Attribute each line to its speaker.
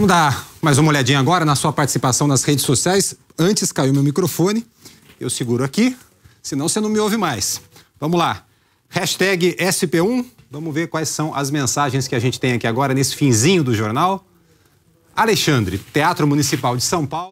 Speaker 1: Vamos dar mais uma olhadinha agora na sua participação nas redes sociais. Antes caiu meu microfone, eu seguro aqui, senão você não me ouve mais. Vamos lá. Hashtag SP1, vamos ver quais são as mensagens que a gente tem aqui agora nesse finzinho do jornal. Alexandre, Teatro Municipal de São Paulo.